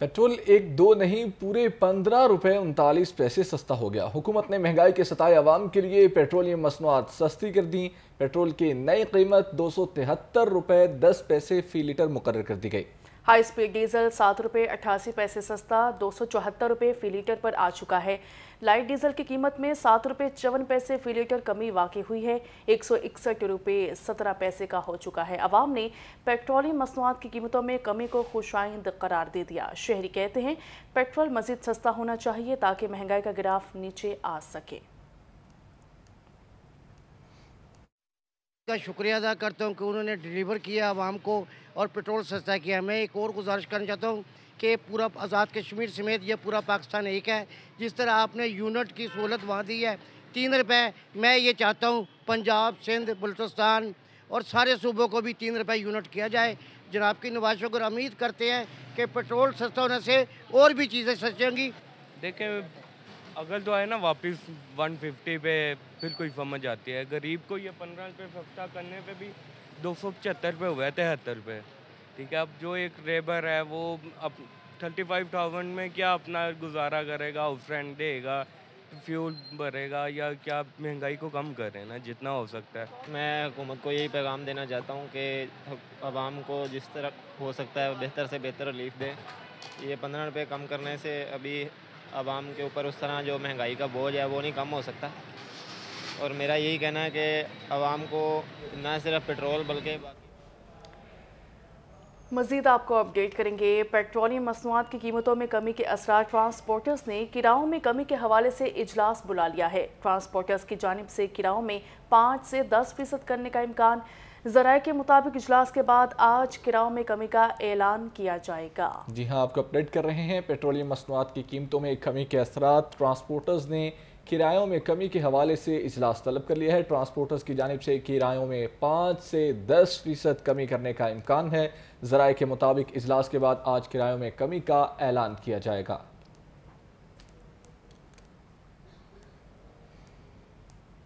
petrol एक दो नहीं पूरे पंद्रह रुपये उनतालीस पैसे सस्ता हो गया हुकूमत ने महंगाई के सताए आवाम के लिए पेट्रोलियम मसनूआत सस्ती कर दी पेट्रोल की नई कीमत दो सौ तिहत्तर रुपये दस पैसे फ़ी लीटर मुकर कर दी गई हाई स्पीड डीजल सात रुपये अट्ठासी पैसे सस्ता दो सौ चौहत्तर रुपये फी लीटर पर आ चुका है लाइट डीजल की कीमत में सात रुपये चौवन पैसे फी लीटर कमी वाकई हुई है एक सौ इकसठ रुपये सत्रह पैसे का हो चुका है आवाम ने पेट्रोलियम मसनूआत की कीमतों में कमी को खुशाइंद करार दे दिया शहरी कहते हैं पेट्रोल मजीद सस्ता होना चाहिए ताकि महंगाई का ग्राफ नीचे आ सके का शुक्रिया अदा करता हूँ कि उन्होंने डिलीवर किया आवाम को और पेट्रोल सस्ता किया मैं एक और गुजारिश करना चाहता हूँ कि पूरा आज़ाद कश्मीर समेत यह पूरा पाकिस्तान एक है जिस तरह आपने यूनिट की सहूलत वहाँ दी है तीन रुपये मैं ये चाहता हूँ पंजाब सिंध बल्चिस्तान और सारे सूबों को भी तीन रुपये यूनिट किया जाए जनाब की नवाज शुक्र उम्मीद करते हैं कि पेट्रोल सस्ता होने से और भी चीज़ें सस्ती होंगी देखें अगर तो है ना वापस 150 पे फिर कोई समझ आती है गरीब को ये पंद्रह रुपये सस्ता करने पे भी दो सौ पचहत्तर रुपये हुए तिहत्तर रुपये ठीक है अब जो एक लेबर है वो अब थर्टी फाइव थाउजेंड में क्या अपना गुजारा करेगा हाउस रेंट देगा फ्यूल भरेगा या क्या महंगाई को कम करें ना जितना हो सकता है मैं हुकूमत को यही पैगाम देना चाहता हूँ कि आवाम को जिस तरह हो सकता है बेहतर से बेहतर रिलीफ दें ये पंद्रह रुपये कम करने से अभी आवाम के ऊपर उस तरह जो महंगाई का बोझ है वो नहीं कम हो सकता और मेरा यही कहना है कि आवाम को ना सिर्फ पेट्रोल बल्कि मजीद आपको अपडेट करेंगे पेट्रोलियम मसनूआत की कीमतों में कमी के असरा ट्रांसपोर्टर्स ने किराओं में कमी के हवाले से इजलास बुला लिया है ट्रांसपोर्टर्स की जानब से किराओं में पाँच से दस फीसद करने का इम्कान जराये के मुताबिक इजलास के बाद आज किराओं में कमी का ऐलान किया जाएगा जी हाँ आपको अपडेट कर रहे हैं पेट्रोलियम मसनवाद की कीमतों में कमी के असरा ट्रांसपोर्टर्स ने किरायों में कमी के हवाले से इजलास तलब कर लिया है ट्रांसपोर्टर्स की जानब से किरायों में पाँच से दस फीसद कमी करने का इम्कान है जराये के मुताबिक इजलास के बाद आज किरायों में कमी का ऐलान किया जाएगा